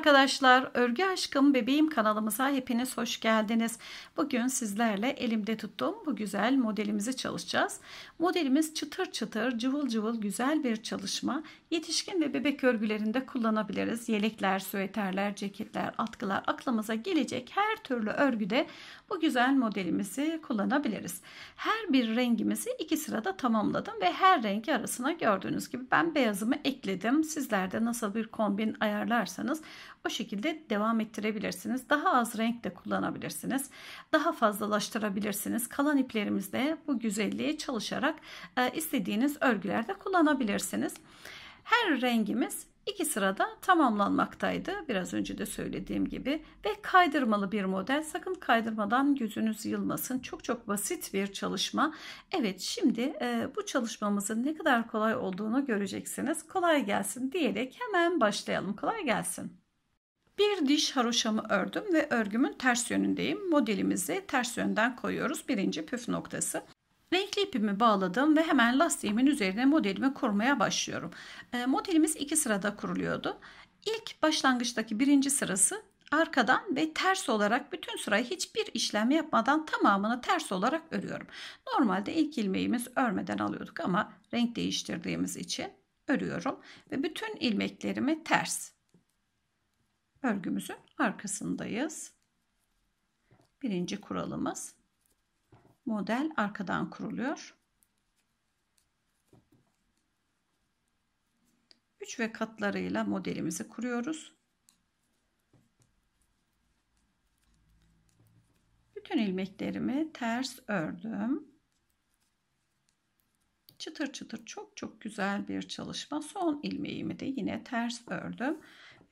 arkadaşlar, Örgü Aşkım Bebeğim kanalımıza hepiniz hoş geldiniz. Bugün sizlerle elimde tuttuğum bu güzel modelimizi çalışacağız. Modelimiz çıtır çıtır, cıvıl cıvıl güzel bir çalışma. Yetişkin ve bebek örgülerinde kullanabiliriz. Yelekler, süveterler, ceketler, atkılar aklımıza gelecek her türlü örgüde bu güzel modelimizi kullanabiliriz. Her bir rengimizi iki sırada tamamladım ve her rengi arasına gördüğünüz gibi ben beyazımı ekledim. Sizlerde nasıl bir kombin ayarlarsanız o şekilde devam ettirebilirsiniz. Daha az renk de kullanabilirsiniz. Daha fazlalaştırabilirsiniz. Kalan iplerimizde bu güzelliği çalışarak e, istediğiniz örgülerde kullanabilirsiniz. Her rengimiz iki sırada tamamlanmaktaydı. Biraz önce de söylediğim gibi ve kaydırmalı bir model. Sakın kaydırmadan gözünüz yılmasın. Çok çok basit bir çalışma. Evet şimdi e, bu çalışmamızın ne kadar kolay olduğunu göreceksiniz. Kolay gelsin diyerek hemen başlayalım. Kolay gelsin. Bir diş haroşamı ördüm ve örgümün ters yönündeyim. Modelimizi ters yönden koyuyoruz. Birinci püf noktası. Renkli ipimi bağladım ve hemen lastiğimin üzerine modelimi kurmaya başlıyorum. E, modelimiz iki sırada kuruluyordu. İlk başlangıçtaki birinci sırası arkadan ve ters olarak bütün sırayı hiçbir işlem yapmadan tamamını ters olarak örüyorum. Normalde ilk ilmeğimiz örmeden alıyorduk ama renk değiştirdiğimiz için örüyorum ve bütün ilmeklerimi ters örgümüzün arkasındayız. Birinci kuralımız model arkadan kuruluyor. 3 ve katlarıyla modelimizi kuruyoruz. Bütün ilmeklerimi ters ördüm. Çıtır çıtır çok çok güzel bir çalışma. Son ilmeğimi de yine ters ördüm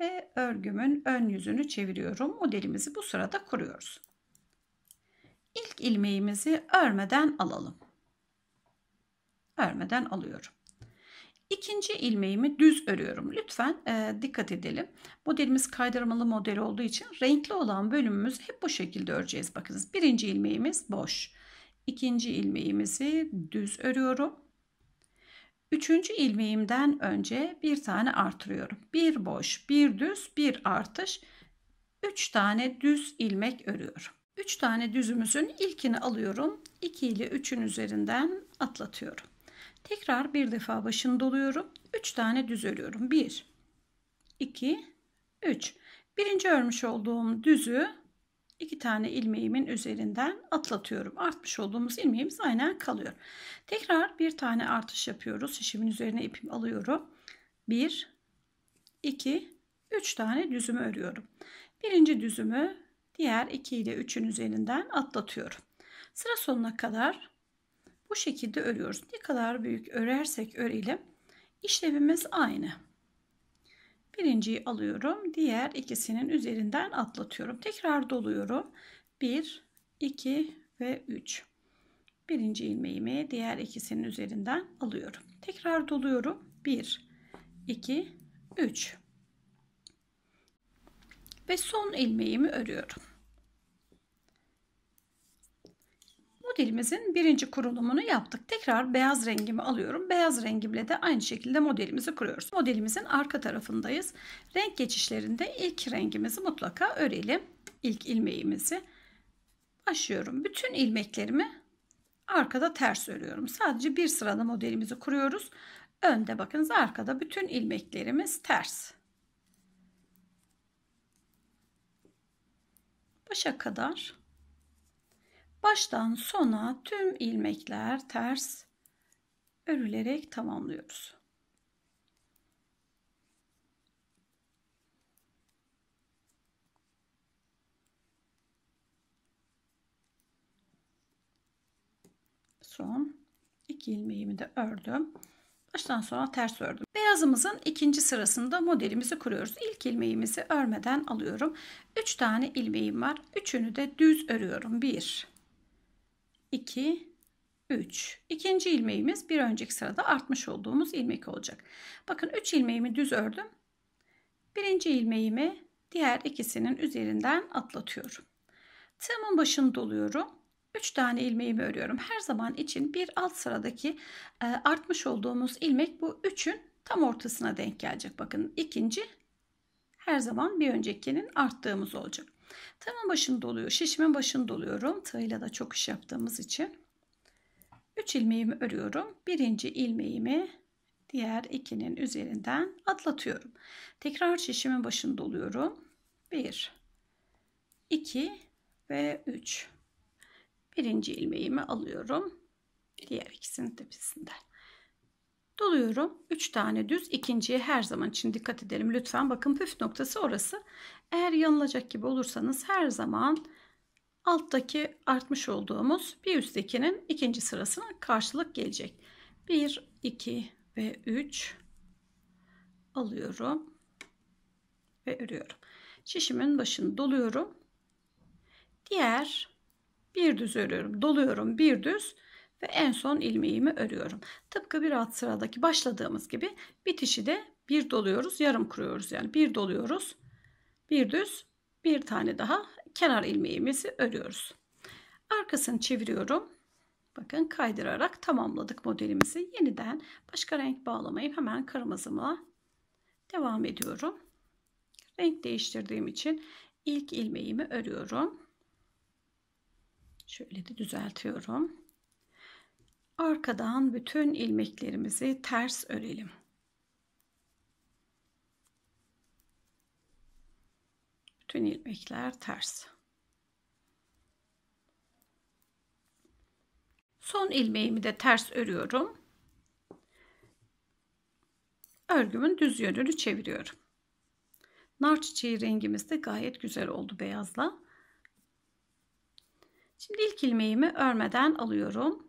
ve örgümün ön yüzünü çeviriyorum. Modelimizi bu sırada kuruyoruz. İlk ilmeğimizi örmeden alalım. Örmeden alıyorum. İkinci ilmeğimi düz örüyorum. Lütfen e, dikkat edelim. Modelimiz kaydırmalı model olduğu için renkli olan bölümümüz hep bu şekilde öreceğiz. Bakınız birinci ilmeğimiz boş. İkinci ilmeğimizi düz örüyorum. Üçüncü ilmeğimden önce bir tane artırıyorum. Bir boş, bir düz, bir artış. Üç tane düz ilmek örüyorum. Üç tane düzümüzün ilkini alıyorum. 2 ile üçün üzerinden atlatıyorum. Tekrar bir defa başını doluyorum. Üç tane düz örüyorum. Bir, iki, üç. Birinci örmüş olduğum düzü iki tane ilmeğimin üzerinden atlatıyorum. Artmış olduğumuz ilmeğimiz aynen kalıyor. Tekrar bir tane artış yapıyoruz. Şişimin üzerine ipimi alıyorum. 1 2 3 tane düzümü örüyorum. Birinci düzümü diğer 2 ile 3'ün üzerinden atlatıyorum. Sıra sonuna kadar bu şekilde örüyoruz. Ne kadar büyük örersek örelim işlevimiz aynı. Birinciyi alıyorum. Diğer ikisinin üzerinden atlatıyorum. Tekrar doluyorum. 1, 2 ve 3. Birinci ilmeğimi diğer ikisinin üzerinden alıyorum. Tekrar doluyorum. 1, 2, 3. Ve son ilmeğimi örüyorum. modelimizin birinci kurulumunu yaptık. Tekrar beyaz rengimi alıyorum. Beyaz rengimle de aynı şekilde modelimizi kuruyoruz. Modelimizin arka tarafındayız. Renk geçişlerinde ilk rengimizi mutlaka örelim. İlk ilmeğimizi başlıyorum. Bütün ilmeklerimi arkada ters örüyorum. Sadece bir sırada modelimizi kuruyoruz. Önde bakınız arkada bütün ilmeklerimiz ters. Başa kadar Baştan sona tüm ilmekler ters örülerek tamamlıyoruz. Son iki ilmeğimi de ördüm. Baştan sona ters ördüm. Beyazımızın ikinci sırasında modelimizi kuruyoruz. İlk ilmeğimizi örmeden alıyorum. 3 tane ilmeğim var. Üçünü de düz örüyorum. 1 2, 3. İkinci ilmeğimiz bir önceki sırada artmış olduğumuz ilmek olacak. Bakın 3 ilmeğimi düz ördüm. Birinci ilmeğimi diğer ikisinin üzerinden atlatıyorum. Tığımın başını doluyorum. 3 tane ilmeğimi örüyorum. Her zaman için bir alt sıradaki e, artmış olduğumuz ilmek bu 3'ün tam ortasına denk gelecek. Bakın ikinci her zaman bir öncekinin arttığımız olacak. Tamam başını doluyor. Şişimin başını doluyorum. Tığıyla da çok iş yaptığımız için. 3 ilmeğimi örüyorum. Birinci ilmeğimi diğer ikinin üzerinden atlatıyorum. Tekrar şişimin başını doluyorum. 1 2 ve 3 birinci ilmeğimi alıyorum. Diğer ikisinin tepesinden alıyorum. 3 tane düz ikinciye her zaman için dikkat edelim lütfen. Bakın püf noktası orası. Eğer yanılacak gibi olursanız her zaman alttaki artmış olduğumuz bir üsttekinin ikinci sırasına karşılık gelecek. 1, 2 ve 3 alıyorum ve örüyorum. Şişimin başını doluyorum. Diğer bir düz örüyorum. Doluyorum bir düz ve en son ilmeğimi örüyorum. Tıpkı bir alt sıradaki başladığımız gibi bitişi de bir doluyoruz yarım kuruyoruz yani bir doluyoruz bir düz bir tane daha kenar ilmeğimizi örüyoruz. Arkasını çeviriyorum. Bakın kaydırarak tamamladık modelimizi. Yeniden başka renk bağlamayı hemen kırmızıma devam ediyorum. Renk değiştirdiğim için ilk ilmeğimi örüyorum. Şöyle de düzeltiyorum. Arkadan bütün ilmeklerimizi ters örelim. Bütün ilmekler ters. Son ilmeğimi de ters örüyorum. Örgümün düz yönünü çeviriyorum. Nar çiçeği rengimiz de gayet güzel oldu beyazla. Şimdi ilk ilmeğimi örmeden alıyorum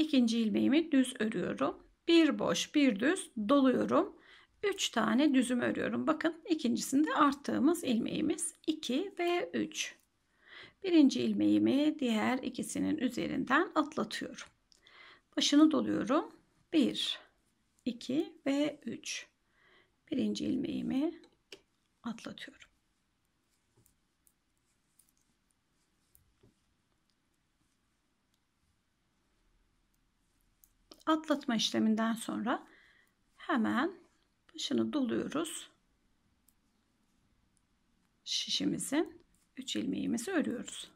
ikinci ilmeğimi düz örüyorum. Bir boş bir düz doluyorum. 3 tane düzüm örüyorum. Bakın ikincisinde arttığımız ilmeğimiz 2 ve 3. Birinci ilmeğimi diğer ikisinin üzerinden atlatıyorum. Başını doluyorum. 1, 2 ve 3. Birinci ilmeğimi atlatıyorum. atlatma işleminden sonra hemen başını doluyoruz. Şişimizin 3 ilmeğimizi örüyoruz.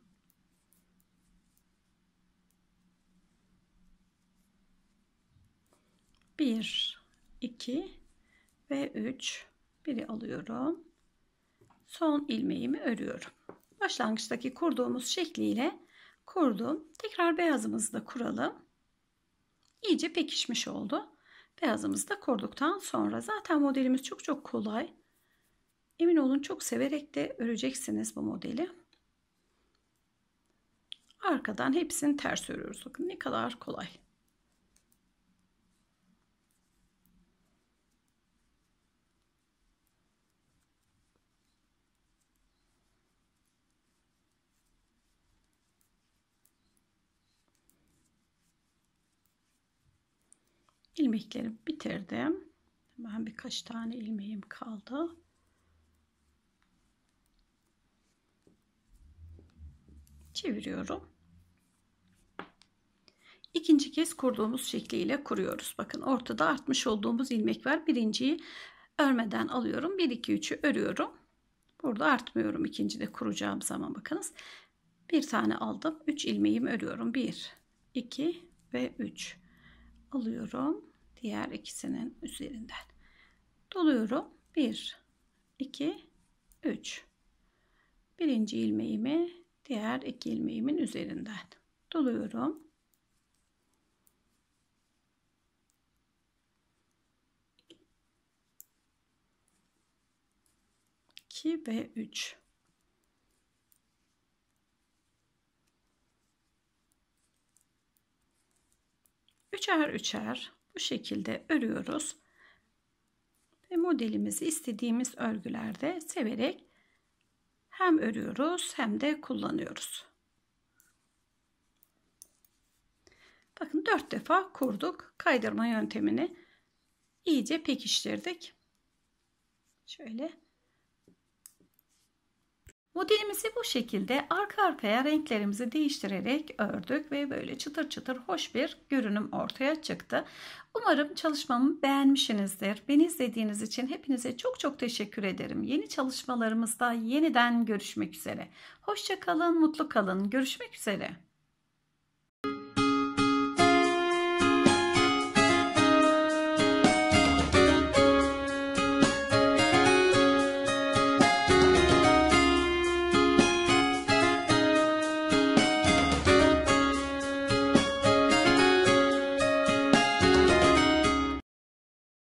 Bir, iki ve üç. Biri alıyorum. Son ilmeğimi örüyorum. Başlangıçtaki kurduğumuz şekliyle kurdum. Tekrar beyazımızı da kuralım iyice pekişmiş oldu. Beyazımızı da kurduktan sonra zaten modelimiz çok çok kolay. Emin olun çok severek de öreceksiniz bu modeli. Arkadan hepsini ters örüyoruz. Bakın ne kadar kolay. ilmeklerimi bitirdim. Hemen birkaç tane ilmeğim kaldı. Çeviriyorum. İkinci kez kurduğumuz şekliyle kuruyoruz. Bakın ortada artmış olduğumuz ilmek var. Birinciyi örmeden alıyorum. 1 2 3'ü örüyorum. Burada artmıyorum. İkinci de kuracağım zaman bakınız. Bir tane aldım. 3 ilmeğimi örüyorum. 1 2 ve 3 alıyorum diğer ikisinin üzerinden. Doluyorum. 1 2 3 Birinci ilmeğimi diğer iki ilmeğimin üzerinden doluyorum. İki ve üç. Üçer üçer bu şekilde örüyoruz. Ve modelimizi istediğimiz örgülerde severek hem örüyoruz hem de kullanıyoruz. Bakın dört defa kurduk. Kaydırma yöntemini iyice pekiştirdik. Şöyle Modelimizi bu şekilde arka arkaya renklerimizi değiştirerek ördük ve böyle çıtır çıtır hoş bir görünüm ortaya çıktı. Umarım çalışmamı beğenmişsinizdir. Beni izlediğiniz için hepinize çok çok teşekkür ederim. Yeni çalışmalarımızda yeniden görüşmek üzere. Hoşçakalın, mutlu kalın. Görüşmek üzere.